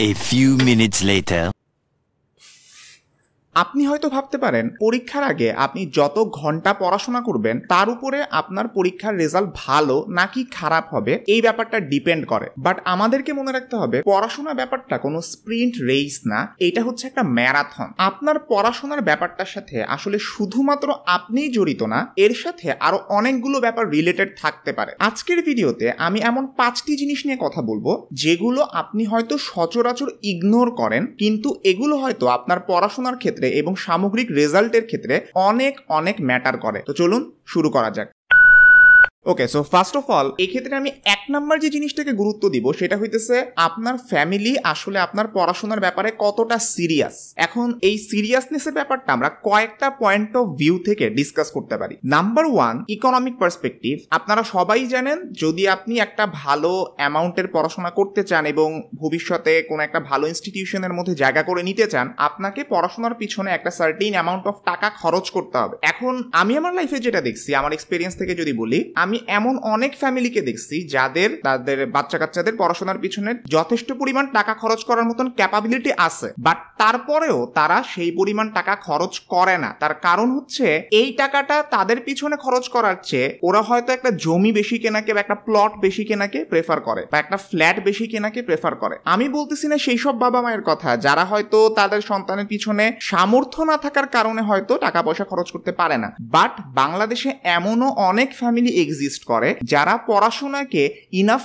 A few minutes later. আপনি হয়তো ভাবতে পারেন পরীক্ষার আগে আপনি যত ঘন্টা পড়াশোনা করবেন তার উপরে আপনার পরীক্ষার রেজাল্ট ভালো নাকি খারাপ হবে এই ব্যাপারটা ডিপেন্ড করে বাট আমাদেরকে মনে রাখতে হবে পড়াশোনা ব্যাপারটা কোনো স্প্রিন্ট রেস না এটা হচ্ছে একটা ম্যারাথন আপনার পড়াশোনার ব্যাপারটার সাথে আসলে শুধুমাত্র আপনিই জড়িত না এর সাথে আরো অনেকগুলো ব্যাপার রিলেটেড থাকতে পারে আজকের ভিডিওতে আমি এমন পাঁচটি জিনিস নিয়ে কথা বলবো যেগুলো আপনি হয়তো সচরাচর ইগনোর করেন কিন্তু এগুলো হয়তো আপনার পড়াশোনার ক্ষেত্রে এবং সামগ্রিক রেজাল্টের ক্ষেত্রে অনেক অনেক ম্যাটার করে তো চলুন শুরু করা যাক okay so first of all এক্ষেত্রে আমি এক নাম্বার যে জিনিসটাকে গুরুত্ব দিব সেটা হইতেছে আপনার ফ্যামিলি আসলে আপনার পড়াশোনার ব্যাপারে কতটা সিরিয়াস এখন এই সিরিয়াসনেসের ব্যাপারটা আমরা কয়েকটা পয়েন্ট অফ ভিউ থেকে ডিসকাস করতে পারি নাম্বার ওয়ান ইকোনমিক পার্সপেক্টিভ আপনারা সবাই জানেন যদি আপনি একটা ভালো অ্যামাউন্টের পড়াশোনা করতে চান এবং ভবিষ্যতে কোনো একটা ভালো ইনস্টিটিউশনের মধ্যে জায়গা করে নিতে চান আপনাকে পড়াশোনার পিছনে একটা সার্টিন অ্যামাউন্ট অফ টাকা খরচ করতে হবে এখন আমি আমার লাইফে যেটা দেখছি আমার এক্সপিরিয়েন্স থেকে যদি বলি আমি এমন অনেক ফ্যামিলিকে দেখছি যাদের তাদের বাচ্চা কাচ্চাদের পড়াশোনার পিছনে যথেষ্ট পরিমাণ টাকা খরচ করার মতন ক্যাপাবিলিটি আছে বাট তারপরেও তারা সেই পরিমাণ টাকা খরচ করে না তার কারণ হচ্ছে এই টাকাটা তাদের পিছনে খরচ করার চেয়ে ওরা হয়তো একটা জমি বেশি কেনাকে বা একটা প্লট বেশি কেনাকে প্রেফার করে বা একটা ফ্ল্যাট বেশি কেনাকে প্রেফার করে আমি বলতেছি না সেই সব বাবা মায়ের কথা যারা হয়তো তাদের সন্তানের পিছনে সামর্থ্য না থাকার কারণে হয়তো টাকা পয়সা খরচ করতে পারে না বাট বাংলাদেশে এমনও অনেক ফ্যামিলি এক্স এক্সিস্ট করে যারা পড়াশোনাকে ইনাফ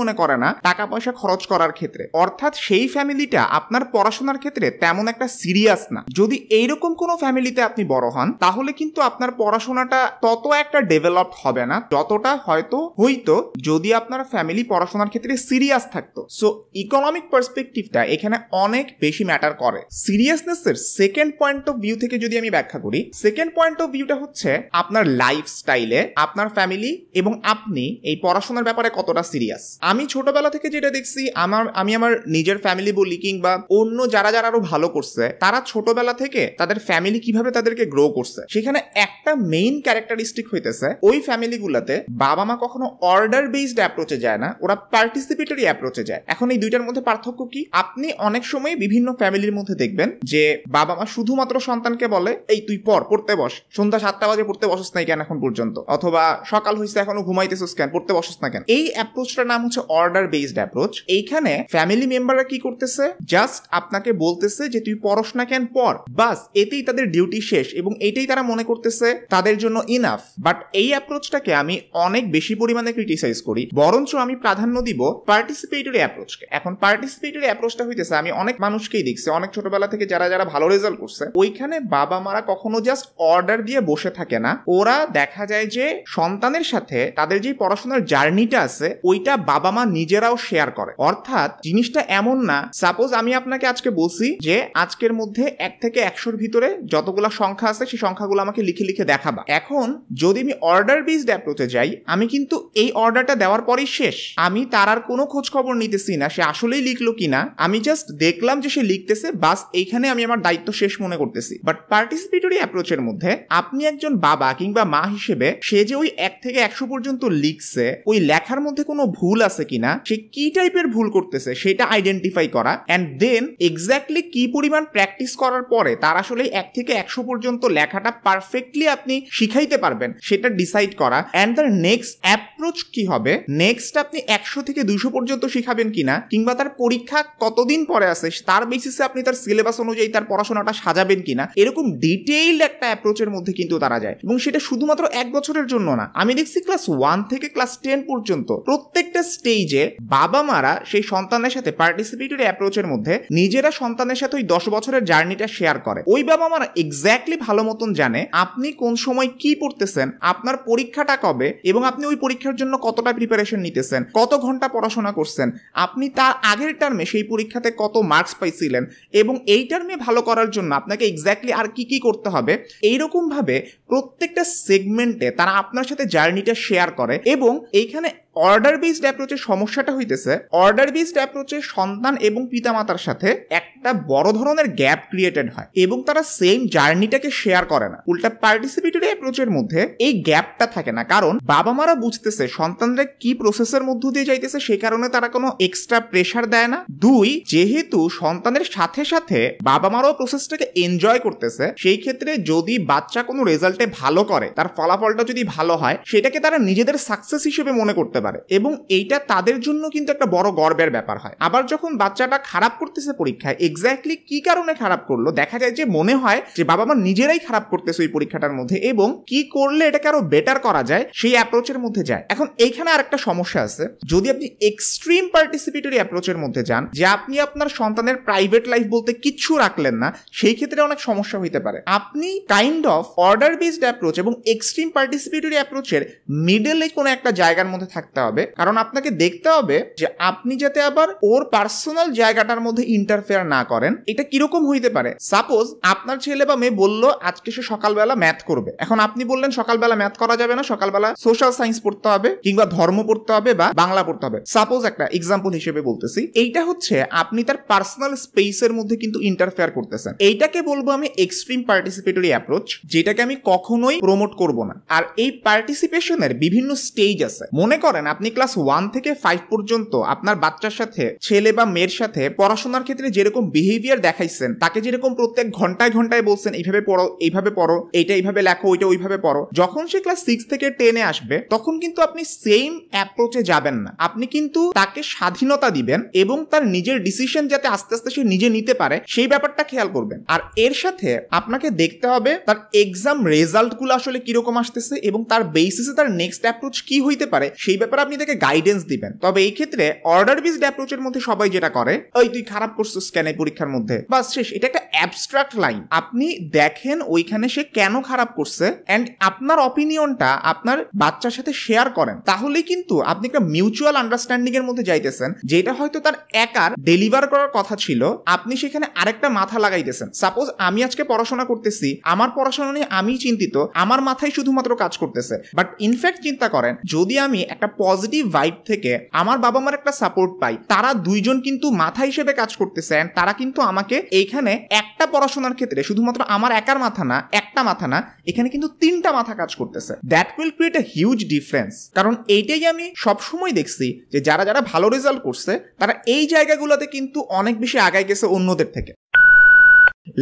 মনে করে না টাকা পয়সা খরচ করার ক্ষেত্রে অর্থাৎ সেই ফ্যামিলিটা আপনার পড়াশোনার ক্ষেত্রে তেমন একটা সিরিয়াস না যদি এইরকম কোনো ফ্যামিলিতে আপনি বড় হন তাহলে কিন্তু আপনার পড়াশোনাটা তত একটা ডেভেলপ হবে না যতটা হয়তো হইতো যদি আপনার ফ্যামিলি পড়াশোনার ক্ষেত্রে সিরিয়াস থাকতো সো ইকোনমিক পার্সপেক্টিভটা এখানে অনেক বেশি ম্যাটার করে সিরিয়াসনেসের সেকেন্ড পয়েন্ট অফ ভিউ থেকে যদি আমি ব্যাখ্যা করি সেকেন্ড পয়েন্ট অফ ভিউটা হচ্ছে আপনার লাইফ স্টাইলে আপনার ফ্যামিলি ফ্যামিলি এবং আপনি এই পড়াশোনার ব্যাপারে কতটা সিরিয়াস আমি ছোটবেলা থেকে যেটা দেখছি আমার আমি আমার নিজের ফ্যামিলি বলি কিংবা অন্য যারা যারা আরো ভালো করছে তারা ছোটবেলা থেকে তাদের ফ্যামিলি কিভাবে তাদেরকে গ্রো করছে সেখানে একটা মেইন ক্যারেক্টারিস্টিক হইতেছে ওই ফ্যামিলিগুলোতে বাবা মা কখনো অর্ডার বেসড অ্যাপ্রোচে যায় না ওরা পার্টিসিপেটরি অ্যাপ্রোচে যায় এখন এই দুইটার মধ্যে পার্থক্য কি আপনি অনেক সময় বিভিন্ন ফ্যামিলির মধ্যে দেখবেন যে বাবা মা শুধুমাত্র সন্তানকে বলে এই তুই পর পড়তে বস সন্ধ্যা সাতটা বাজে পড়তে বসস নাই কেন এখন পর্যন্ত অথবা সকাল সকাল হয়েছে এখনো ঘুমাইতেছিস স্ক্যান করতে বসস না কেন এই অ্যাপ্রোচটার নাম হচ্ছে অর্ডার বেসড অ্যাপ্রোচ এইখানে ফ্যামিলি মেম্বাররা কি করতেছে জাস্ট আপনাকে বলতেছে যে তুই পড়স না কেন পর বাস এতেই তাদের ডিউটি শেষ এবং এটাই তারা মনে করতেছে তাদের জন্য ইনাফ বাট এই অ্যাপ্রোচটাকে আমি অনেক বেশি পরিমাণে ক্রিটিসাইজ করি বরঞ্চ আমি প্রাধান্য দিব পার্টিসিপেটরি অ্যাপ্রোচকে এখন পার্টিসিপেটরি অ্যাপ্রোচটা হইতেছে আমি অনেক মানুষকেই দেখছি অনেক ছোটবেলা থেকে যারা যারা ভালো রেজাল্ট করছে ওইখানে বাবা মারা কখনো জাস্ট অর্ডার দিয়ে বসে থাকে না ওরা দেখা যায় যে সন্তানের সন্তানের সাথে তাদের যে পড়াশোনার জার্নিটা আছে ওইটা বাবা মা নিজেরাও শেয়ার করে অর্থাৎ জিনিসটা এমন না সাপোজ আমি আপনাকে আজকে বলছি যে আজকের মধ্যে এক থেকে একশোর ভিতরে যতগুলো সংখ্যা আছে সেই সংখ্যাগুলো আমাকে লিখে লিখে দেখাবা এখন যদি আমি অর্ডার বেসড অ্যাপ্রোচে যাই আমি কিন্তু এই অর্ডারটা দেওয়ার পরই শেষ আমি তার আর কোনো খোঁজ খবর নিতেছি না সে আসলেই লিখলো কিনা আমি জাস্ট দেখলাম যে সে লিখতেছে বাস এইখানে আমি আমার দায়িত্ব শেষ মনে করতেছি বাট পার্টিসিপেটরি অ্যাপ্রোচের মধ্যে আপনি একজন বাবা কিংবা মা হিসেবে সে যে ওই এক থেকে থেকে একশো পর্যন্ত লিখছে ওই লেখার মধ্যে কোনো ভুল আছে কিনা সে কি টাইপের ভুল করতেছে সেটা আইডেন্টিফাই করা অ্যান্ড দেন এক্স্যাক্টলি কি পরিমাণ প্র্যাকটিস করার পরে তার আসলে এক থেকে একশো পর্যন্ত লেখাটা পারফেক্টলি আপনি শিখাইতে পারবেন সেটা ডিসাইড করা অ্যান্ড তার নেক্সট অ্যাপ্রোচ কি হবে নেক্সট আপনি একশো থেকে দুশো পর্যন্ত শিখাবেন কিনা কিংবা তার পরীক্ষা কতদিন পরে আছে তার বেসিসে আপনি তার সিলেবাস অনুযায়ী তার পড়াশোনাটা সাজাবেন কিনা এরকম ডিটেইল একটা অ্যাপ্রোচের মধ্যে কিন্তু তারা যায় এবং সেটা শুধুমাত্র এক বছরের জন্য না আমি লিখছি ক্লাস ওয়ান থেকে ক্লাস টেন পর্যন্ত প্রত্যেকটা স্টেজে বাবা মারা সেই সন্তানের সাথে পার্টিসিপেটরি অ্যাপ্রোচের মধ্যে নিজেরা সন্তানের সাথে ওই দশ বছরের জার্নিটা শেয়ার করে ওই বাবা মারা এক্স্যাক্টলি ভালো মতন জানে আপনি কোন সময় কি পড়তেছেন আপনার পরীক্ষাটা কবে এবং আপনি ওই পরীক্ষার জন্য কতটা প্রিপারেশন নিতেছেন কত ঘন্টা পড়াশোনা করছেন আপনি তার আগের টার্মে সেই পরীক্ষাতে কত মার্কস পাইছিলেন এবং এই টার্মে ভালো করার জন্য আপনাকে এক্স্যাক্টলি আর কি কি করতে হবে এইরকমভাবে প্রত্যেকটা সেগমেন্টে তারা আপনার সাথে জার্নি জার্নিটা শেয়ার করে এবং এইখানে অর্ডার বেসড অ্যাপ্রোচের সমস্যাটা হইতেছে অর্ডার বেসড অ্যাপ্রোচে সন্তান এবং পিতামাতার সাথে একটা বড় ধরনের গ্যাপ ক্রিয়েটেড হয় এবং তারা সেম জার্নিটাকে শেয়ার করে না উল্টা পার্টিসিপেটরি অ্যাপ্রোচের মধ্যে এই গ্যাপটা থাকে না কারণ বাবা মারা বুঝতেছে সন্তানরা কি প্রসেসের মধ্য দিয়ে যাইতেছে সে কারণে তারা কোনো এক্সট্রা প্রেশার দেয় না দুই যেহেতু সন্তানের সাথে সাথে বাবা মারাও প্রসেসটাকে এনজয় করতেছে সেই ক্ষেত্রে যদি বাচ্চা কোনো রেজাল্টে ভালো করে তার ফলাফলটা যদি ভালো হয় সেটাকে তারা নিজেদের সাকসেস হিসেবে মনে করতে করতে পারে এবং এইটা তাদের জন্য কিন্তু একটা বড় গর্বের ব্যাপার হয় আবার যখন বাচ্চাটা খারাপ করতেছে পরীক্ষায় এক্স্যাক্টলি কি কারণে খারাপ করলো দেখা যায় যে মনে হয় যে বাবা মা নিজেরাই খারাপ করতেছে ওই পরীক্ষাটার মধ্যে এবং কি করলে এটাকে আরো বেটার করা যায় সেই অ্যাপ্রোচের মধ্যে যায় এখন এইখানে আর একটা সমস্যা আছে যদি আপনি এক্সট্রিম পার্টিসিপেটরি অ্যাপ্রোচের মধ্যে যান যে আপনি আপনার সন্তানের প্রাইভেট লাইফ বলতে কিচ্ছু রাখলেন না সেই ক্ষেত্রে অনেক সমস্যা হইতে পারে আপনি kind of order based approach এবং এক্সট্রিম পার্টিসিপেটরি অ্যাপ্রোচের মিডেলে কোনো একটা জায়গার মধ্যে থাকতে থাকতে হবে কারণ আপনাকে দেখতে হবে যে আপনি যাতে আবার ওর পার্সোনাল জায়গাটার মধ্যে ইন্টারফেয়ার না করেন এটা কিরকম হইতে পারে সাপোজ আপনার ছেলে বা মেয়ে বললো আজকে সে সকালবেলা ম্যাথ করবে এখন আপনি বললেন সকালবেলা ম্যাথ করা যাবে না সকালবেলা সোশ্যাল সায়েন্স পড়তে হবে কিংবা ধর্ম পড়তে হবে বা বাংলা পড়তে হবে সাপোজ একটা এক্সাম্পল হিসেবে বলতেছি এইটা হচ্ছে আপনি তার পার্সোনাল স্পেসের মধ্যে কিন্তু ইন্টারফেয়ার করতেছেন এইটাকে বলবো আমি এক্সট্রিম পার্টিসিপেটরি অ্যাপ্রোচ যেটাকে আমি কখনোই প্রমোট করব না আর এই পার্টিসিপেশনের বিভিন্ন স্টেজ আছে মনে করেন করেন আপনি ক্লাস ওয়ান থেকে ফাইভ পর্যন্ত আপনার বাচ্চার সাথে ছেলে বা মেয়ের সাথে পড়াশোনার ক্ষেত্রে যেরকম বিহেভিয়ার দেখাইছেন তাকে যেরকম প্রত্যেক ঘন্টায় ঘন্টায় বলছেন এইভাবে পড়ো এইভাবে পড়ো এইটা এইভাবে লেখো ওইটা ওইভাবে পড়ো যখন সে ক্লাস সিক্স থেকে টেনে আসবে তখন কিন্তু আপনি সেম অ্যাপ্রোচে যাবেন না আপনি কিন্তু তাকে স্বাধীনতা দিবেন এবং তার নিজের ডিসিশন যাতে আস্তে আস্তে সে নিজে নিতে পারে সেই ব্যাপারটা খেয়াল করবেন আর এর সাথে আপনাকে দেখতে হবে তার এক্সাম রেজাল্টগুলো আসলে কিরকম আসতেছে এবং তার বেসিসে তার নেক্সট অ্যাপ্রোচ কি হইতে পারে সেই ব্যাপারে ব্যাপারে আপনি তাকে গাইডেন্স দিবেন তবে এই ক্ষেত্রে অর্ডার বেসড অ্যাপ্রোচের মধ্যে সবাই যেটা করে ওই তুই খারাপ করছিস স্ক্যানের পরীক্ষার মধ্যে বাস শেষ এটা একটা অ্যাবস্ট্রাক্ট লাইন আপনি দেখেন ওইখানে সে কেন খারাপ করছে অ্যান্ড আপনার অপিনিয়নটা আপনার বাচ্চার সাথে শেয়ার করেন তাহলে কিন্তু আপনি একটা মিউচুয়াল আন্ডারস্ট্যান্ডিং এর মধ্যে যাইতেছেন যেটা হয়তো তার একার ডেলিভার করার কথা ছিল আপনি সেখানে আরেকটা মাথা লাগাইতেছেন সাপোজ আমি আজকে পড়াশোনা করতেছি আমার পড়াশোনা নিয়ে আমি চিন্তিত আমার মাথায় শুধুমাত্র কাজ করতেছে বাট ইনফ্যাক্ট চিন্তা করেন যদি আমি একটা পজিটিভ ভাইব থেকে আমার বাবা মার একটা সাপোর্ট পাই তারা দুইজন কিন্তু মাথা হিসেবে কাজ করতেছে অ্যান্ড তারা কিন্তু আমাকে এইখানে একটা পড়াশোনার ক্ষেত্রে শুধুমাত্র আমার একার মাথা না একটা মাথা না এখানে কিন্তু তিনটা মাথা কাজ করতেছে that will create a huge difference কারণ এইটাই আমি সবসময় দেখছি যে যারা যারা ভালো রেজাল্ট করছে তারা এই জায়গাগুলোতে কিন্তু অনেক বেশি আগায় গেছে অন্যদের থেকে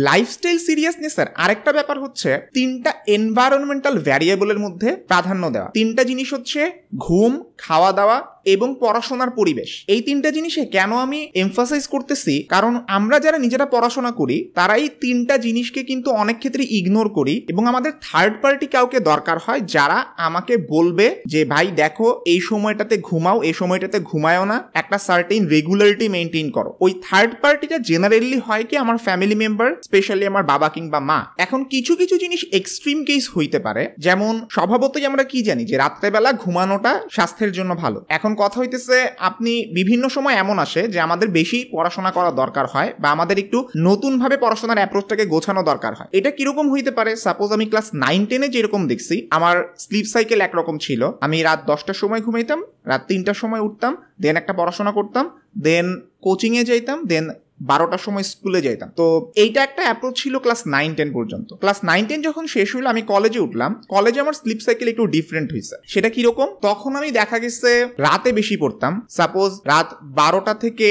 লাইফস্টাইল সিরিয়াসনেসের আরেকটা ব্যাপার হচ্ছে তিনটা এনভায়রনমেন্টাল ভ্যারিয়েবলের মধ্যে প্রাধান্য দেওয়া তিনটা জিনিস হচ্ছে ঘুম খাওয়া দাওয়া এবং পড়াশোনার পরিবেশ এই তিনটা জিনিসে কেন আমি এমফাসাইজ করতেছি কারণ আমরা যারা নিজেরা পড়াশোনা করি তারাই তিনটা জিনিসকে কিন্তু অনেক ক্ষেত্রে ইগনোর করি এবং আমাদের থার্ড পার্টি কাউকে দরকার হয় যারা আমাকে বলবে যে ভাই দেখো এই সময়টাতে ঘুমাও এই সময়টাতে ঘুমায়ও না একটা সার্টেন রেগুলারিটি মেনটেন করো ওই থার্ড পার্টিটা জেনারেলি হয় কি আমার ফ্যামিলি মেম্বার স্পেশালি আমার বাবা কিংবা মা এখন কিছু কিছু জিনিস এক্সট্রিম কেস হইতে পারে যেমন স্বভাবতই আমরা কি জানি যে রাত্রেবেলা ঘুমানোটা স্বাস্থ্যের জন্য ভালো এখন কথা হইতেছে আপনি বিভিন্ন সময় এমন আসে যে আমাদের বেশি পড়াশোনা করা দরকার হয় বা আমাদের একটু নতুনভাবে পড়াশোনার অ্যাপ্রোচটাকে গোছানো দরকার হয় এটা কিরকম হইতে পারে সাপোজ আমি ক্লাস নাইন টেনে যেরকম দেখছি আমার স্লিপ সাইকেল একরকম ছিল আমি রাত দশটার সময় ঘুমাইতাম রাত তিনটার সময় উঠতাম দেন একটা পড়াশোনা করতাম দেন কোচিংয়ে যাইতাম দেন বারোটার সময় স্কুলে যাইতাম তো এইটা একটা অ্যাপ্রোচ ছিল ক্লাস নাইন টেন পর্যন্ত ক্লাস নাইন টেন যখন শেষ হইলো আমি কলেজে উঠলাম কলেজে আমার স্লিপ সাইকেল একটু ডিফারেন্ট হয়েছে সেটা কিরকম তখন আমি দেখা গেছে রাতে বেশি পড়তাম সাপোজ রাত বারোটা থেকে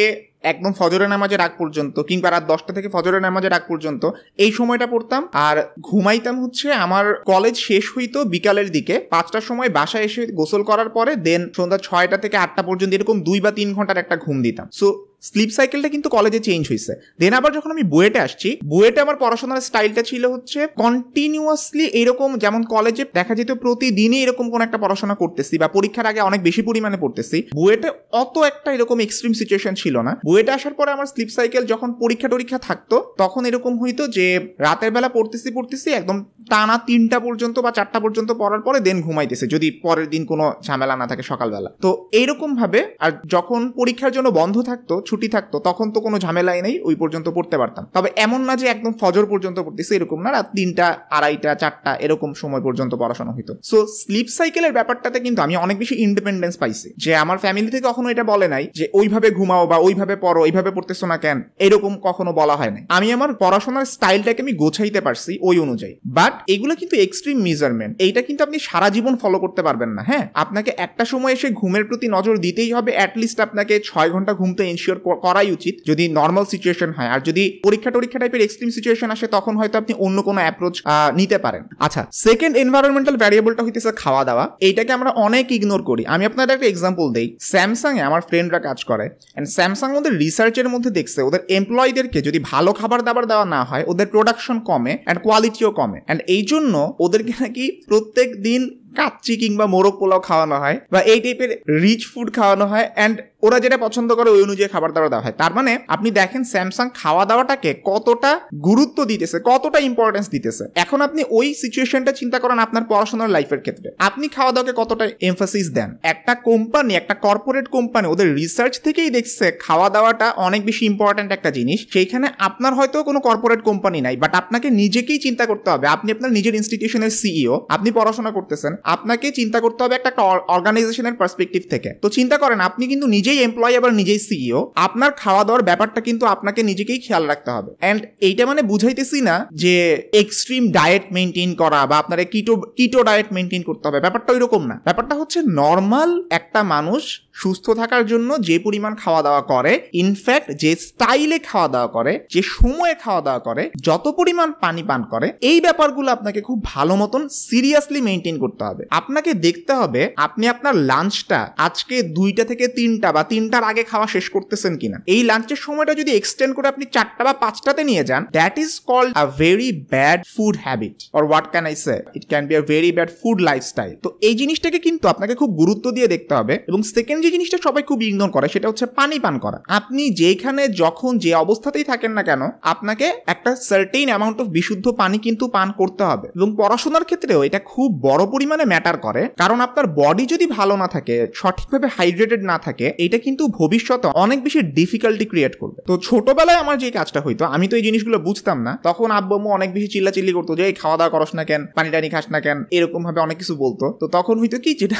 একদম ফজরের নামাজের আগ পর্যন্ত কিংবা রাত দশটা থেকে ফজরের নামাজের আগ পর্যন্ত এই সময়টা পড়তাম আর ঘুমাইতাম হচ্ছে আমার কলেজ শেষ হইতো বিকালের দিকে পাঁচটার সময় বাসায় এসে গোসল করার পরে দেন সন্ধ্যা ছয়টা থেকে আটটা পর্যন্ত এরকম দুই বা তিন ঘন্টার একটা ঘুম দিতাম সো স্লিপ সাইকেলটা কিন্তু কলেজে চেঞ্জ হয়েছে দেন আবার যখন আমি বুয়েটে আসছি বুয়েটে আমার পড়াশোনার স্টাইলটা ছিল হচ্ছে কন্টিনিউয়াসলি এরকম যেমন কলেজে দেখা যেত প্রতিদিনই এরকম কোন একটা পড়াশোনা করতেছি বা পরীক্ষার আগে অনেক বেশি পরিমাণে পড়তেছি বুয়েটে অত একটা এরকম এক্সট্রিম সিচুয়েশন ছিল না বুয়েটে আসার পরে আমার স্লিপ সাইকেল যখন পরীক্ষা টরীক্ষা থাকতো তখন এরকম হইতো যে রাতের বেলা পড়তেছি পড়তেছি একদম টানা তিনটা পর্যন্ত বা চারটা পর্যন্ত পড়ার পরে দেন ঘুমাইতেছে যদি পরের দিন কোনো ঝামেলা না থাকে সকালবেলা তো এইরকম ভাবে আর যখন পরীক্ষার জন্য বন্ধ থাকতো ছুটি থাকতো তখন তো কোনো ঝামেলাই নেই ওই পর্যন্ত পড়তে পারতাম তবে এমন না যে একদম ফজর পর্যন্ত পড়তেছে এরকম না রাত তিনটা আড়াইটা চারটা এরকম সময় পর্যন্ত পড়াশোনা হইতো সো স্লিপ সাইকেলের ব্যাপারটাতে কিন্তু আমি অনেক বেশি ইন্ডিপেন্ডেন্স পাইছি যে আমার ফ্যামিলি থেকে কখনো এটা বলে নাই যে ওইভাবে ঘুমাও বা ওইভাবে পড়ো ওইভাবে পড়তেছো না কেন এরকম কখনো বলা হয় নাই আমি আমার পড়াশোনার স্টাইলটাকে আমি গোছাইতে পারছি ওই অনুযায়ী বাট এগুলো কিন্তু এক্সট্রিম মেজারমেন্ট এইটা কিন্তু আপনি সারা জীবন ফলো করতে পারবেন না হ্যাঁ আপনাকে একটা সময় এসে ঘুমের প্রতি নজর দিতেই হবে অ্যাটলিস্ট আপনাকে ছয় ঘন্টা ঘুম তো এনশিওর করাই উচিত যদি নর্মাল সিচুয়েশন হয় আর যদি পরীক্ষা টরীক্ষা টাইপের এক্সট্রিম সিচুয়েশন আসে তখন হয়তো আপনি অন্য কোনো অ্যাপ্রোচ নিতে পারেন আচ্ছা সেকেন্ড এনভায়রনমেন্টাল ভ্যারিয়েবলটা হইতেছে খাওয়া দাওয়া এইটাকে আমরা অনেক ইগনোর করি আমি আপনাদের একটা এক্সাম্পল দিই স্যামসাংয়ে আমার ফ্রেন্ডরা কাজ করে অ্যান্ড স্যামসাং ওদের রিসার্চের মধ্যে দেখছে ওদের এমপ্লয়ীদেরকে যদি ভালো খাবার দাবার দেওয়া না হয় ওদের প্রোডাকশন কমে অ্যান্ড কোয়ালিটিও কমে অ্যান্ড এই জন্য ওদেরকে নাকি প্রত্যেক দিন কাচ্চি কিংবা মোরগ পোলাও খাওয়ানো হয় বা এই টাইপের রিচ ফুড খাওয়ানো হয় অ্যান্ড ওরা যেটা পছন্দ করে ওই অনুযায়ী খাবার দাবার দেওয়া হয় তার মানে আপনি দেখেন স্যামসাং খাওয়া দাওয়াটাকে কতটা গুরুত্ব দিতেছে কতটা ইম্পর্টেন্স দিতেছে এখন আপনি ওই সিচুয়েশনটা চিন্তা করেন আপনার পড়াশোনার লাইফের ক্ষেত্রে আপনি খাওয়া দাওয়াকে কতটা এমফাসিস দেন একটা কোম্পানি একটা কর্পোরেট কোম্পানি ওদের রিসার্চ থেকেই দেখছে খাওয়া দাওয়াটা অনেক বেশি ইম্পর্টেন্ট একটা জিনিস সেইখানে আপনার হয়তো কোনো কর্পোরেট কোম্পানি নাই বাট আপনাকে নিজেকেই চিন্তা করতে হবে আপনি আপনার নিজের ইনস্টিটিউশনের সিইও আপনি পড়াশোনা করতেছেন আপনাকে চিন্তা করতে হবে একটা অর্গানাইজেশনের পার্সপেক্টিভ থেকে তো চিন্তা করেন আপনি কিন্তু নিজেই এমপ্লয় আবার নিজেই সিইও আপনার খাওয়া দাওয়ার ব্যাপারটা কিন্তু আপনাকে নিজেকেই খেয়াল রাখতে হবে অ্যান্ড এইটা মানে বুঝাইতেছি না যে এক্সট্রিম ডায়েট মেনটেন করা বা আপনার কিটো কিটো ডায়েট মেনটেন করতে হবে ব্যাপারটা ওই রকম না ব্যাপারটা হচ্ছে নর্মাল একটা মানুষ সুস্থ থাকার জন্য যে পরিমাণ খাওয়া দাওয়া করে ইনফ্যাক্ট যে স্টাইলে খাওয়া দাওয়া করে যে সময়ে খাওয়া দাওয়া করে যত পরিমাণ পানি পান করে এই ব্যাপারগুলো আপনাকে খুব ভালো মতন সিরিয়াসলি মেনটেন করতে হবে আপনাকে দেখতে হবে আপনি আপনার লাঞ্চটা আজকে দুইটা থেকে তিনটা বা তিনটার আগে খাওয়া শেষ করতেছেন কিনা এই লাঞ্চের সময়টা যদি এক্সটেন্ড করে আপনি চারটা বা পাঁচটাতে নিয়ে যান that is called a very bad food habit or what can I say it can be a very bad food lifestyle তো এই জিনিসটাকে কিন্তু আপনাকে খুব গুরুত্ব দিয়ে দেখতে হবে এবং সেকেন্ড যে জিনিসটা সবাই খুব ইগনোর করে সেটা হচ্ছে পানি পান করা আপনি যেখানে যখন যে অবস্থাতেই থাকেন না কেন আপনাকে একটা সার্টেইন অ্যামাউন্ট অফ বিশুদ্ধ পানি কিন্তু পান করতে হবে এবং পড়াশোনার ক্ষেত্রেও এটা খুব বড় পরিমাণে ম্যাটার করে কারণ আপনার বডি যদি ভালো না থাকে সঠিকভাবে হাইড্রেটেড না থাকে এটা কিন্তু ভবিষ্যতে অনেক বেশি ডিফিকাল্টি ক্রিয়েট করবে তো ছোটবেলায় আমার যে কাজটা হইতো আমি তো এই জিনিসগুলো বুঝতাম না তখন আব্বু অনেক বেশি চিল্লা চিল্লি করতো যে এই খাওয়া দাওয়া করস না কেন পানি টানি খাস না কেন এরকম ভাবে অনেক কিছু বলতো তো তখন হইতো কি যেটা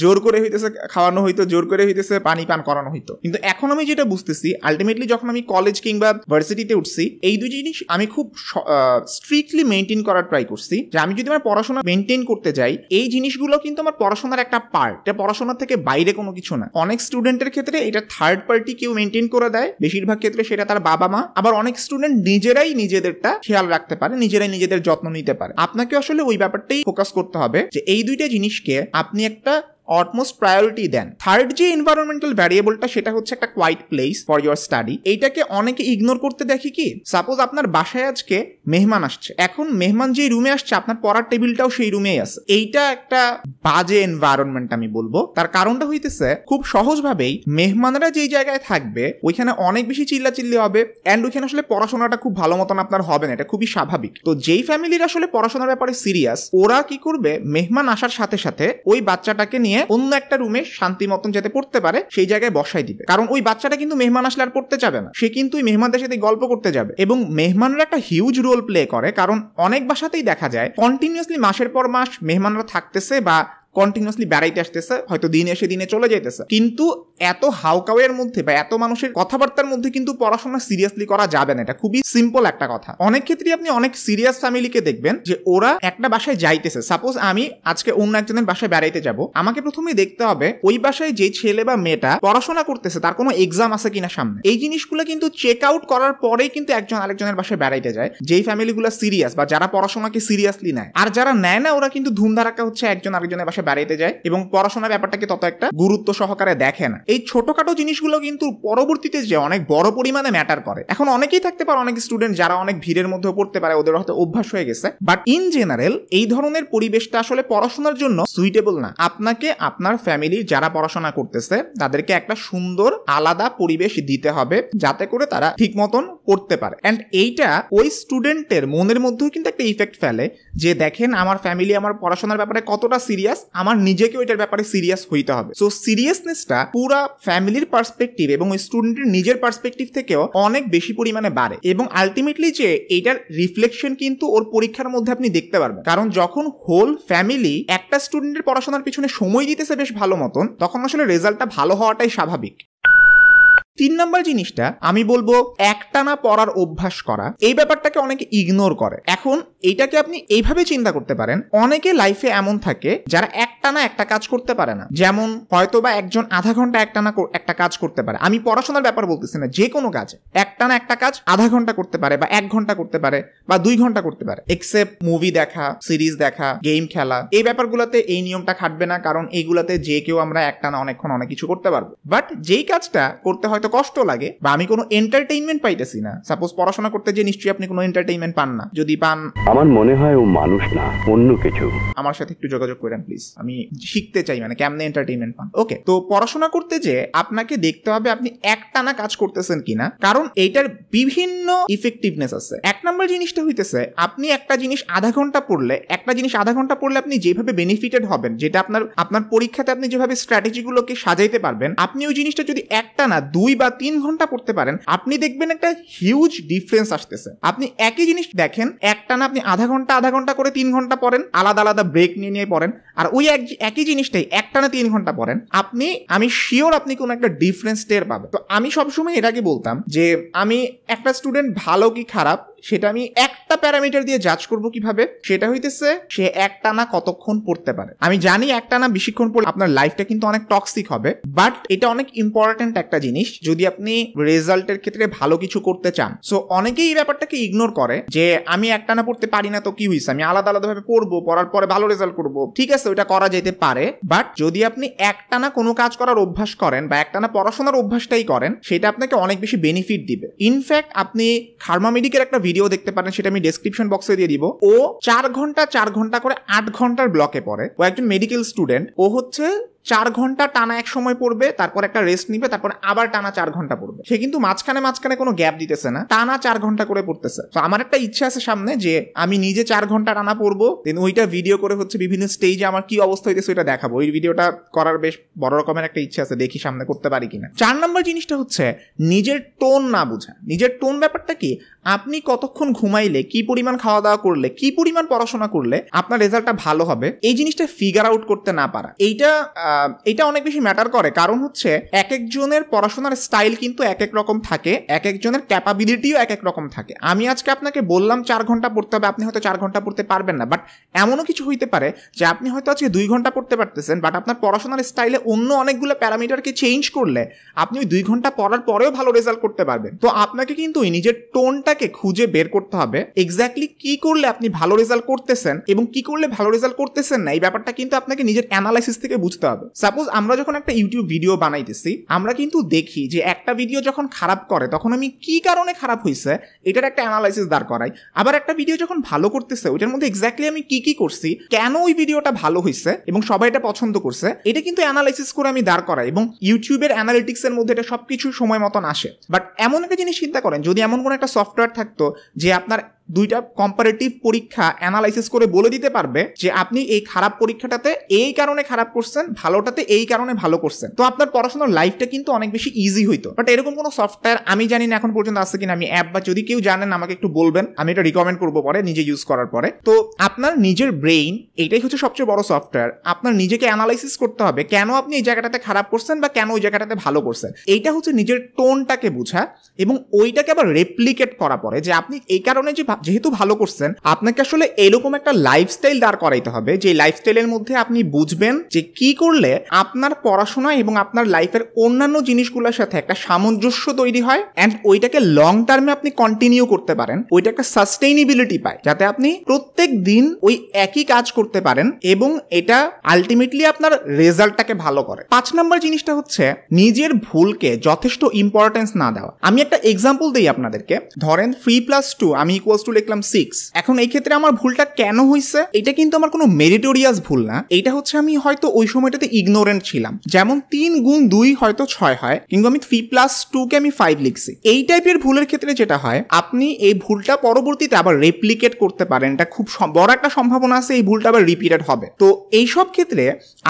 জোর করে হইতেছে খাওয়ানো হইতো জোর জোর করে হইতেছে পানি পান করানো হইতো কিন্তু এখন আমি যেটা বুঝতেছি আলটিমেটলি যখন আমি কলেজ কিংবা ভার্সিটিতে উঠছি এই দুই জিনিস আমি খুব স্ট্রিক্টলি মেনটেন করার ট্রাই করছি যে আমি যদি আমার পড়াশোনা মেনটেন করতে যাই এই জিনিসগুলো কিন্তু আমার পড়াশোনার একটা পার্ট এটা পড়াশোনা থেকে বাইরে কোনো কিছু না অনেক স্টুডেন্টের ক্ষেত্রে এটা থার্ড পার্টি কেউ মেনটেন করে দেয় বেশিরভাগ ক্ষেত্রে সেটা তার বাবা মা আবার অনেক স্টুডেন্ট নিজেরাই নিজেদেরটা খেয়াল রাখতে পারে নিজেরাই নিজেদের যত্ন নিতে পারে আপনাকে আসলে ওই ব্যাপারটাই ফোকাস করতে হবে যে এই দুইটা জিনিসকে আপনি একটা অটমোস্ট প্রায়োরিটি দেন থার্ড যে এনভায়রনমেন্টাল ভ্যারিয়েবলটা সেটা হচ্ছে একটা quiet place for your study এইটাকে অনেকে ইগনোর করতে দেখি কি সাপোজ আপনার বাসায় আজকে মেহমান আসছে এখন মেহমান যেই রুমে আসছে আপনার পড়ার টেবিলটাও সেই রুমেই আছে এইটা একটা বাজে এনভায়রনমেন্ট আমি বলবো তার কারণটা হইতেছে খুব সহজভাবেই মেহমানরা যেই জায়গায় থাকবে ওইখানে অনেক বেশি চিল্লাচিল্লি হবে অ্যান্ড ওইখানে আসলে পড়াশোনাটা খুব ভালো মতন আপনার হবে না এটা খুবই স্বাভাবিক তো যেই ফ্যামিলির আসলে পড়াশোনার ব্যাপারে সিরিয়াস ওরা কি করবে মেহমান আসার সাথে সাথে ওই বাচ্চাটাকে নিয়ে নিয়ে অন্য একটা রুমে শান্তি মতন যাতে পড়তে পারে সেই জায়গায় বসাই দিবে কারণ ওই বাচ্চাটা কিন্তু মেহমান আসলে আর পড়তে যাবে না সে কিন্তু মেহমানদের সাথে গল্প করতে যাবে এবং মেহমানরা একটা হিউজ রোল প্লে করে কারণ অনেক বাসাতেই দেখা যায় কন্টিনিউসলি মাসের পর মাস মেহমানরা থাকতেছে বা কন্টিনিউসলি বেড়াইতে আসতেছে হয়তো দিন এসে দিনে চলে যাইতেছে কিন্তু এত হাউকাওয়ের মধ্যে বা এত মানুষের কথাবার্তার মধ্যে কিন্তু পড়াশোনা সিরিয়াসলি করা যাবে না এটা খুবই সিম্পল একটা কথা অনেক ক্ষেত্রে আপনি অনেক সিরিয়াস ফ্যামিলিকে দেখবেন যে ওরা একটা বাসায় যাইতেছে সাপোজ আমি আজকে অন্য একজনের বাসায় বেড়াইতে যাব আমাকে প্রথমে দেখতে হবে ওই বাসায় যে ছেলে বা মেয়েটা পড়াশোনা করতেছে তার কোনো এক্সাম আছে কিনা সামনে এই জিনিসগুলো কিন্তু চেক আউট করার পরেই কিন্তু একজন আরেকজনের বাসায় বেড়াইতে যায় যেই ফ্যামিলিগুলো সিরিয়াস বা যারা পড়াশোনাকে সিরিয়াসলি নেয় আর যারা নেয় না ওরা কিন্তু ধুমধারাকা হচ্ছে একজন আরেকজনের বাসায় বাড়াইতে যায় এবং পড়াশোনার ব্যাপারটাকে তত একটা গুরুত্ব সহকারে দেখে না এই ছোটখাটো জিনিসগুলো কিন্তু পরবর্তীতে যে অনেক বড় পরিমাণে ম্যাটার করে এখন অনেকেই থাকতে পারে অনেক স্টুডেন্ট যারা অনেক ভিড়ের মধ্যে পড়তে পারে ওদের হয়তো অভ্যাস হয়ে গেছে বাট ইন জেনারেল এই ধরনের পরিবেশটা আসলে পড়াশোনার জন্য সুইটেবল না আপনাকে আপনার ফ্যামিলি যারা পড়াশোনা করতেছে তাদেরকে একটা সুন্দর আলাদা পরিবেশ দিতে হবে যাতে করে তারা ঠিক মতন পড়তে পারে অ্যান্ড এইটা ওই স্টুডেন্টের মনের মধ্যেও কিন্তু একটা ইফেক্ট ফেলে যে দেখেন আমার ফ্যামিলি আমার পড়াশোনার ব্যাপারে কতটা সিরিয়াস আমার নিজেকে এটার ব্যাপারে সিরিয়াস হইতে হবে সো সিরিয়াসনেসটা পুরা ফ্যামিলির পার্সপেক্টিভ এবং স্টুডেন্টের নিজের পার্সপেক্টিভ থেকেও অনেক বেশি পরিমাণে বাড়ে এবং আলটিমেটলি যে এটার রিফ্লেকশন কিন্তু ওর পরীক্ষার মধ্যে আপনি দেখতে পারবেন কারণ যখন হোল ফ্যামিলি একটা স্টুডেন্টের পড়াশোনার পিছনে সময় দিতেছে বেশ ভালো মতন তখন আসলে রেজাল্টটা ভালো হওয়াটাই স্বাভাবিক তিন নম্বর জিনিসটা আমি বলবো একটানা পড়ার অভ্যাস করা এই ব্যাপারটাকে অনেকে ইগনোর করে এখন এইটাকে আপনি এইভাবে চিন্তা করতে পারেন অনেকে লাইফে এমন থাকে যারা একটানা একটা কাজ করতে পারে না যেমন হয়তো বা একজন আধা ঘন্টা একটানা একটা কাজ করতে পারে আমি পড়াশোনার ব্যাপার বলতেছি না যে কোনো কাজ একটানা একটা কাজ আধা ঘন্টা করতে পারে বা এক ঘন্টা করতে পারে বা দুই ঘন্টা করতে পারে এক্সেপ্ট মুভি দেখা সিরিজ দেখা গেম খেলা এই ব্যাপারগুলোতে এই নিয়মটা খাটবে না কারণ এইগুলাতে যে কেউ আমরা একটানা অনেকক্ষণ অনেক কিছু করতে পারবো বাট যেই কাজটা করতে হয় করতে কষ্ট লাগে বা আমি কোনো এন্টারটেইনমেন্ট পাইতেছি না সাপোজ পড়াশোনা করতে যে নিশ্চয়ই আপনি কোনো এন্টারটেইনমেন্ট পান না যদি পান আমার মনে হয় ও মানুষ না অন্য কিছু আমার সাথে একটু যোগাযোগ করেন প্লিজ আমি শিখতে চাই মানে কেমনে এন্টারটেইনমেন্ট পান ওকে তো পড়াশোনা করতে যে আপনাকে দেখতে হবে আপনি একটানা কাজ করতেছেন কিনা কারণ এইটার বিভিন্ন ইফেক্টিভনেস আছে এক নম্বর জিনিসটা হইতেছে আপনি একটা জিনিস আধা ঘন্টা পড়লে একটা জিনিস আধা ঘন্টা পড়লে আপনি যেভাবে বেনিফিটেড হবেন যেটা আপনার আপনার পরীক্ষাতে আপনি যেভাবে স্ট্র্যাটেজিগুলোকে সাজাইতে পারবেন আপনি ওই জিনিসটা যদি একটা না দুই বা তিন ঘন্টা পড়তে পারেন আপনি দেখবেন একটা হিউজ ডিফারেন্স আসতেছে আপনি একই জিনিস দেখেন একটা না আপনি আধা ঘন্টা আধা ঘন্টা করে তিন ঘন্টা পড়েন আলাদা আলাদা ব্রেক নিয়ে নিয়ে পড়েন আর ওই একই জিনিসটাই একটা না তিন ঘন্টা পড়েন আপনি আমি শিওর আপনি কোনো একটা ডিফারেন্স টের পাবেন তো আমি সবসময় এটাকে বলতাম যে আমি একটা স্টুডেন্ট ভালো কি খারাপ সেটা আমি একটা প্যারামিটার দিয়ে জাজ করব কিভাবে সেটা হইতেছে সে না কতক্ষণ পড়তে পারে আমি জানি একটানা বেশিক্ষণ পড়লে আপনার লাইফটা কিন্তু অনেক টক্সিক হবে বাট এটা অনেক ইম্পর্টেন্ট একটা জিনিস যদি আপনি রেজাল্টের ক্ষেত্রে ভালো কিছু করতে চান সো অনেকেই এই ব্যাপারটাকে ইগনোর করে যে আমি একটানা পড়তে পারি না তো কি হয়েছে আমি আলাদা আলাদাভাবে পড়বো পড়ার পরে ভালো রেজাল্ট করবো ঠিক আছে ওইটা করা যেতে পারে বাট যদি আপনি একটানা কোনো কাজ করার অভ্যাস করেন বা একটানা পড়াশোনার অভ্যাসটাই করেন সেটা আপনাকে অনেক বেশি বেনিফিট দিবে ইনফ্যাক্ট আপনি খার্মামেডিকের একটা ভিডিও দেখতে পারেন সেটা আমি ডেসক্রিপশন বক্সে দিয়ে দিব ও চার ঘন্টা চার ঘন্টা করে আট ঘন্টার ব্লকে পড়ে ও একজন মেডিকেল স্টুডেন্ট ও হচ্ছে চার ঘন্টা টানা এক সময় পড়বে তারপর একটা রেস্ট নিবে তারপর আবার টানা চার ঘন্টা পড়বে সে কিন্তু মাঝখানে মাঝখানে কোনো গ্যাপ দিতেছে না টানা চার ঘন্টা করে পড়তেছে তো আমার একটা ইচ্ছা আছে সামনে যে আমি নিজে চার ঘন্টা টানা পড়বো দেন ওইটা ভিডিও করে হচ্ছে বিভিন্ন স্টেজে আমার কি অবস্থা হইতেছে ওইটা দেখাবো ওই ভিডিওটা করার বেশ বড় রকমের একটা ইচ্ছা আছে দেখি সামনে করতে পারি কিনা চার নম্বর জিনিসটা হচ্ছে নিজের টোন না বোঝা নিজের টোন ব্যাপারটা কি আপনি কতক্ষণ ঘুমাইলে কি পরিমাণ খাওয়া দাওয়া করলে কি পরিমাণ পড়াশোনা করলে আপনার রেজাল্টটা ভালো হবে এই জিনিসটা ফিগার আউট করতে না পারা এইটা এটা অনেক বেশি ম্যাটার করে কারণ হচ্ছে এক একজনের পড়াশোনার স্টাইল কিন্তু এক এক রকম থাকে এক একজনের ক্যাপাবিলিটিও এক এক রকম থাকে আমি আজকে আপনাকে বললাম চার ঘন্টা পড়তে হবে আপনি হয়তো চার ঘন্টা পড়তে পারবেন না বাট এমনও কিছু হইতে পারে যে আপনি হয়তো আজকে দুই ঘন্টা পড়তে পারতেছেন বাট আপনার পড়াশোনার স্টাইলে অন্য অনেকগুলো প্যারামিটারকে চেঞ্জ করলে আপনি দুই ঘন্টা পড়ার পরেও ভালো রেজাল্ট করতে পারবেন তো আপনাকে কিন্তু নিজের টোনটা আপনাকে খুঁজে বের করতে হবে এক্স্যাক্টলি কি করলে আপনি ভালো রেজাল্ট করতেছেন এবং কি করলে ভালো রেজাল্ট করতেছেন না এই ব্যাপারটা কিন্তু আপনাকে নিজের অ্যানালাইসিস থেকে বুঝতে হবে সাপোজ আমরা যখন একটা ইউটিউব ভিডিও বানাইতেছি আমরা কিন্তু দেখি যে একটা ভিডিও যখন খারাপ করে তখন আমি কি কারণে খারাপ হয়েছে এটার একটা অ্যানালাইসিস দাঁড় করাই আবার একটা ভিডিও যখন ভালো করতেছে ওইটার মধ্যে এক্স্যাক্টলি আমি কি কি করছি কেন ওই ভিডিওটা ভালো হয়েছে এবং সবাই এটা পছন্দ করছে এটা কিন্তু অ্যানালাইসিস করে আমি দাঁড় করাই এবং ইউটিউবের অ্যানালিটিক্সের মধ্যে এটা সবকিছু সময় মতন আসে বাট এমন একটা জিনিস চিন্তা করেন যদি এমন কোনো একটা সফটওয়্যার সফটওয়্যার থাকতো যে আপনার দুইটা কম্পারেটিভ পরীক্ষা অ্যানালাইসিস করে বলে দিতে পারবে যে আপনি এই খারাপ পরীক্ষাটাতে এই কারণে খারাপ করছেন ভালোটাতে এই কারণে ভালো করছেন তো আপনার পড়াশোনার লাইফটা কিন্তু অনেক বেশি ইজি হইতো বাট এরকম কোনো সফটওয়্যার আমি জানি না এখন পর্যন্ত আছে কিনা আমি অ্যাপ বা যদি কেউ জানেন আমাকে একটু বলবেন আমি এটা রিকমেন্ড করবো পরে নিজে ইউজ করার পরে তো আপনার নিজের ব্রেইন এটাই হচ্ছে সবচেয়ে বড় সফটওয়্যার আপনার নিজেকে অ্যানালাইসিস করতে হবে কেন আপনি এই জায়গাটাতে খারাপ করছেন বা কেন ওই জায়গাটাতে ভালো করছেন এইটা হচ্ছে নিজের টোনটাকে বোঝা এবং ওইটাকে আবার রেপ্লিকেট করা পরে যে আপনি এই কারণে যে যেহেতু ভালো করছেন আপনাকে আসলে এরকম একটা লাইফস্টাইল দাঁড় করাইতে হবে যে লাইফস্টাইলের মধ্যে আপনি বুঝবেন যে কি করলে আপনার পড়াশোনা এবং আপনার লাইফের অন্যান্য জিনিসগুলোর সাথে একটা সামঞ্জস্য তৈরি হয় অ্যান্ড ওইটাকে লং টার্মে আপনি কন্টিনিউ করতে পারেন ওইটা একটা সাস্টেইনেবিলিটি পায় যাতে আপনি প্রত্যেক দিন ওই একই কাজ করতে পারেন এবং এটা আলটিমেটলি আপনার রেজাল্টটাকে ভালো করে পাঁচ নম্বর জিনিসটা হচ্ছে নিজের ভুলকে যথেষ্ট ইম্পর্টেন্স না দেওয়া আমি একটা এক্সাম্পল দিই আপনাদেরকে ধরেন ফ্রি প্লাস টু আমি ইকুয়ালস টু লিখলাম সিক্স এখন এই ক্ষেত্রে আমার ভুলটা কেন হয়েছে এটা কিন্তু আমার কোনো মেরিটোরিয়াস ভুল না এটা হচ্ছে আমি হয়তো ওই সময়টাতে ইগনোরেন্ট ছিলাম যেমন তিন গুণ দুই হয়তো ছয় হয় কিন্তু আমি থ্রি প্লাস টু কে আমি ফাইভ লিখছি এই টাইপের ভুলের ক্ষেত্রে যেটা হয় আপনি এই ভুলটা পরবর্তীতে আবার রেপ্লিকেট করতে পারেন এটা খুব বড় একটা সম্ভাবনা আছে এই ভুলটা আবার রিপিটেড হবে তো এই সব ক্ষেত্রে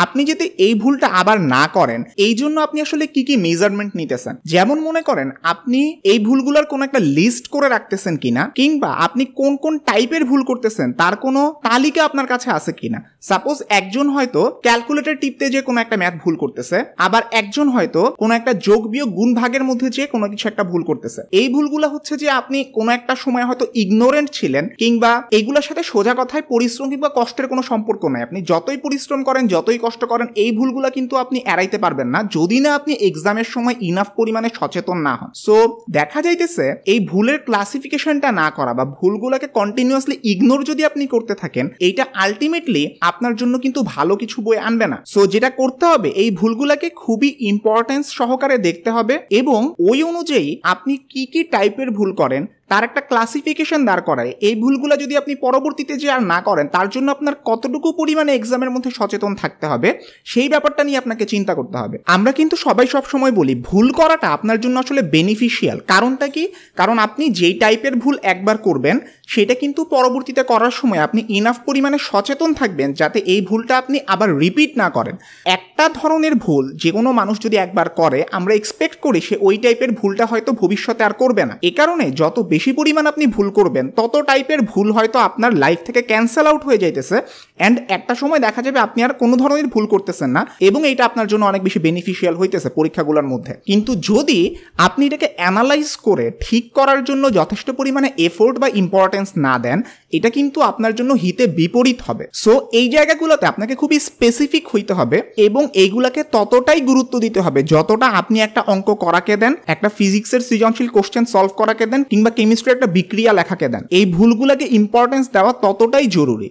আপনি যদি এই ভুলটা আবার না করেন এই জন্য আপনি আসলে কি কি মেজারমেন্ট নিতেছেন যেমন মনে করেন আপনি এই ভুলগুলোর কোনো একটা লিস্ট করে রাখতেছেন কিনা কিংবা আপনি কোন কোন টাইপের ভুল করতেছেন তার কোনো তালিকা আপনার কাছে আছে কিনা সাপোজ একজন হয়তো ক্যালকুলেটর টিপতে যে কোনো একটা ম্যাথ ভুল করতেছে আবার একজন হয়তো কোনো একটা যোগ বিয়োগ গুণ ভাগের মধ্যে যে কোনো কিছু একটা ভুল করতেছে এই ভুলগুলো হচ্ছে যে আপনি কোনো একটা সময় হয়তো ইগনোরেন্ট ছিলেন কিংবা এগুলোর সাথে সোজা কথায় পরিশ্রম কিংবা কষ্টের কোনো সম্পর্ক নাই আপনি যতই পরিশ্রম করেন যতই কষ্ট করেন এই ভুলগুলো কিন্তু আপনি এড়াইতে পারবেন না যদি না আপনি এক্সামের সময় ইনাফ পরিমাণে সচেতন না হন সো দেখা যাইতেছে এই ভুলের ক্লাসিফিকেশনটা না করা বা ভুলগুলোকে কন্টিনিউয়াসলি ইগনোর যদি আপনি করতে থাকেন এইটা আলটিমেটলি আপনার জন্য কিন্তু ভালো কিছু বই আনবে না সো যেটা করতে হবে এই ভুলগুলোকে খুবই ইম্পর্টেন্স সহকারে দেখতে হবে এবং ওই অনুযায়ী আপনি কি কি টাইপের ভুল করেন তার একটা ক্লাসিফিকেশন দাঁড় করায় এই ভুলগুলো যদি আপনি পরবর্তীতে যে আর না করেন তার জন্য আপনার কতটুকু পরিমাণে এক্সামের মধ্যে সচেতন থাকতে হবে সেই ব্যাপারটা নিয়ে আপনাকে চিন্তা করতে হবে আমরা কিন্তু সবাই সব সময় বলি ভুল করাটা আপনার জন্য আসলে বেনিফিশিয়াল কারণটা কি কারণ আপনি যেই টাইপের ভুল একবার করবেন সেটা কিন্তু পরবর্তীতে করার সময় আপনি ইনাফ পরিমাণে সচেতন থাকবেন যাতে এই ভুলটা আপনি আবার রিপিট না করেন একটা ধরনের ভুল যে কোনো মানুষ যদি একবার করে আমরা এক্সপেক্ট করি সে ওই টাইপের ভুলটা হয়তো ভবিষ্যতে আর করবে না এ কারণে যত বেশি বেশি পরিমাণ আপনি ভুল করবেন তত টাইপের ভুল হয়তো আপনার লাইফ থেকে ক্যান্সেল আউট হয়ে যাইতেছে অ্যান্ড একটা সময় দেখা যাবে আপনি আর কোনো ধরনের ভুল করতেছেন না এবং এটা আপনার জন্য অনেক বেশি বেনিফিশিয়াল হইতেছে পরীক্ষাগুলোর মধ্যে কিন্তু যদি আপনি এটাকে অ্যানালাইজ করে ঠিক করার জন্য যথেষ্ট পরিমাণে এফোর্ট বা ইম্পর্টেন্স না দেন এটা কিন্তু আপনার জন্য হিতে বিপরীত হবে সো এই জায়গাগুলোতে আপনাকে খুবই স্পেসিফিক হইতে হবে এবং এইগুলাকে ততটাই গুরুত্ব দিতে হবে যতটা আপনি একটা অঙ্ক করাকে দেন একটা ফিজিক্সের সৃজনশীল কোশ্চেন সলভ করাকে দেন কিংবা কেমিস্ট্রি একটা বিক্রিয়া লেখাকে দেন এই ভুলগুলোকে ইম্পর্টেন্স দেওয়া ততটাই জরুরি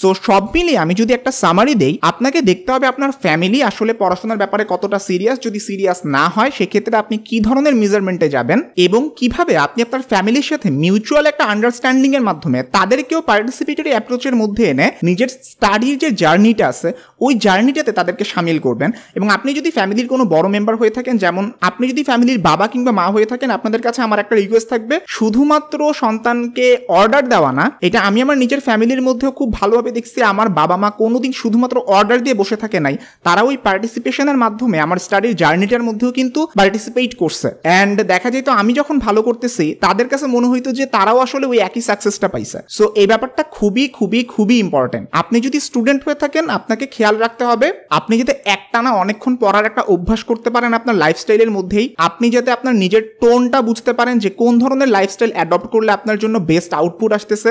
সো সব মিলিয়ে আমি যদি একটা সামারি দেই আপনাকে দেখতে হবে আপনার ফ্যামিলি আসলে পড়াশোনার ব্যাপারে কতটা সিরিয়াস যদি সিরিয়াস না হয় সেক্ষেত্রে আপনি কি ধরনের মেজারমেন্টে যাবেন এবং কিভাবে আপনি আপনার ফ্যামিলির সাথে মিউচুয়াল একটা আন্ডারস্ট্যান্ডিং এর মাধ্যমে তাদেরকেও পার্টিসিপেটরি অ্যাপ্রোচের মধ্যে এনে নিজের স্টাডির যে জার্নিটা আছে ওই জার্নিটাতে তাদেরকে সামিল করবেন এবং আপনি যদি ফ্যামিলির কোনো বড় মেম্বার হয়ে থাকেন যেমন আপনি যদি ফ্যামিলির বাবা কিংবা মা হয়ে থাকেন আপনাদের কাছে আমার একটা রিকোয়েস্ট থাকবে শুধুমাত্র সন্তানকে অর্ডার দেওয়া না এটা আমি আমার নিজের ফ্যামিলির মধ্যেও খুব ভালো ব্যক্তিগতভাবে দেখছি আমার বাবা মা কোনোদিন শুধুমাত্র অর্ডার দিয়ে বসে থাকে নাই তারা ওই পার্টিসিপেশনের মাধ্যমে আমার স্টাডির জার্নিটার মধ্যেও কিন্তু পার্টিসিপেট করছে অ্যান্ড দেখা যেত আমি যখন ভালো করতেছি তাদের কাছে মনে হইতো যে তারাও আসলে ওই একই সাকসেসটা পাইছে সো এই ব্যাপারটা খুবই খুবই খুবই ইম্পর্টেন্ট আপনি যদি স্টুডেন্ট হয়ে থাকেন আপনাকে খেয়াল রাখতে হবে আপনি যাতে একটানা অনেকক্ষণ পড়ার একটা অভ্যাস করতে পারেন আপনার লাইফস্টাইলের মধ্যেই আপনি যাতে আপনার নিজের টোনটা বুঝতে পারেন যে কোন ধরনের লাইফস্টাইল অ্যাডপ্ট করলে আপনার জন্য বেস্ট আউটপুট আসতেছে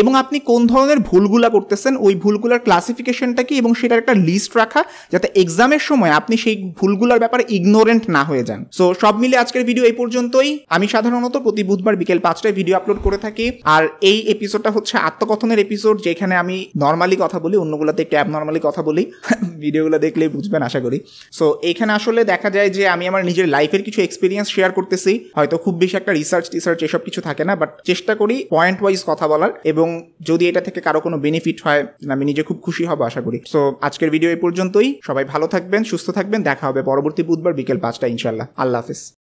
এবং আপনি কোন ধরনের ভুলগুলা করতেছেন ওই ভুলগুলার ক্লাসিফিকেশনটা কি এবং সেটার একটা লিস্ট রাখা যাতে এক্সামের সময় আপনি সেই ভুলগুলার ব্যাপারে ইগনোরেন্ট না হয়ে যান সো সব মিলে আজকের ভিডিও এই পর্যন্তই আমি সাধারণত প্রতি বুধবার বিকেল পাঁচটায় ভিডিও আপলোড করে থাকি আর এই এপিসোডটা হচ্ছে আত্মকথনের এপিসোড যেখানে আমি নর্মালি কথা বলি অন্যগুলোতে একটু নর্মালি কথা বলি ভিডিওগুলো দেখলে বুঝবেন আশা করি সো এখানে আসলে দেখা যায় যে আমি আমার নিজের লাইফের কিছু এক্সপিরিয়েন্স শেয়ার করতেছি হয়তো খুব বেশি একটা রিসার্চ টিসার্চ এসব কিছু থাকে না বাট চেষ্টা করি পয়েন্ট ওয়াইজ কথা বলার এবং এবং যদি এটা থেকে কারো কোনো বেনিফিট হয় আমি নিজে খুব খুশি হব আশা করি সো আজকের ভিডিও এই পর্যন্তই সবাই ভালো থাকবেন সুস্থ থাকবেন দেখা হবে পরবর্তী বুধবার বিকেল পাঁচটা ইনশাল্লাহ আল্লাহ হাফিজ